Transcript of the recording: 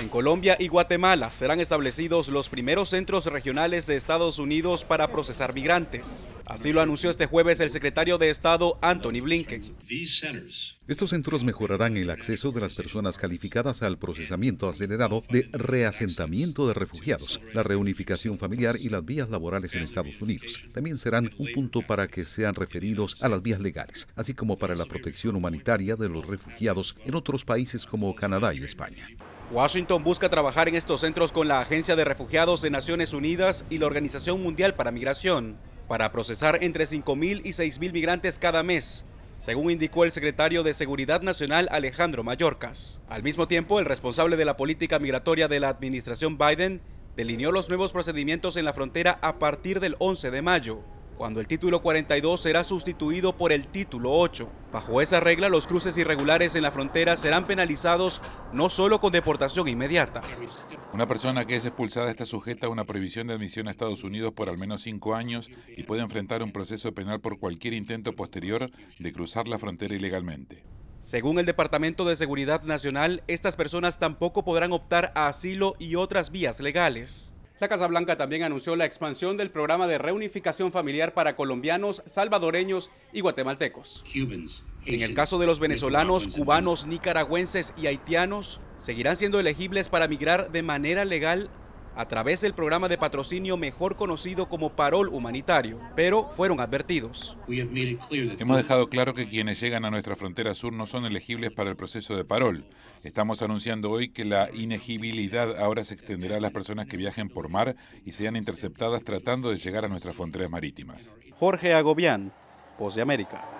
En Colombia y Guatemala serán establecidos los primeros centros regionales de Estados Unidos para procesar migrantes. Así lo anunció este jueves el secretario de Estado Anthony Blinken. Estos centros mejorarán el acceso de las personas calificadas al procesamiento acelerado de reasentamiento de refugiados, la reunificación familiar y las vías laborales en Estados Unidos. También serán un punto para que sean referidos a las vías legales, así como para la protección humanitaria de los refugiados en otros países como Canadá y España. Washington busca trabajar en estos centros con la Agencia de Refugiados de Naciones Unidas y la Organización Mundial para Migración, para procesar entre 5.000 y 6.000 migrantes cada mes, según indicó el secretario de Seguridad Nacional Alejandro Mayorkas. Al mismo tiempo, el responsable de la política migratoria de la administración Biden delineó los nuevos procedimientos en la frontera a partir del 11 de mayo cuando el título 42 será sustituido por el título 8. Bajo esa regla, los cruces irregulares en la frontera serán penalizados no solo con deportación inmediata. Una persona que es expulsada está sujeta a una prohibición de admisión a Estados Unidos por al menos cinco años y puede enfrentar un proceso penal por cualquier intento posterior de cruzar la frontera ilegalmente. Según el Departamento de Seguridad Nacional, estas personas tampoco podrán optar a asilo y otras vías legales. La Casa Blanca también anunció la expansión del programa de reunificación familiar para colombianos, salvadoreños y guatemaltecos. En el caso de los venezolanos, cubanos, nicaragüenses y haitianos, seguirán siendo elegibles para migrar de manera legal a través del programa de patrocinio mejor conocido como Parol Humanitario, pero fueron advertidos. Hemos dejado claro que quienes llegan a nuestra frontera sur no son elegibles para el proceso de Parol. Estamos anunciando hoy que la inegibilidad ahora se extenderá a las personas que viajen por mar y sean interceptadas tratando de llegar a nuestras fronteras marítimas. Jorge Agobián, Voz de América.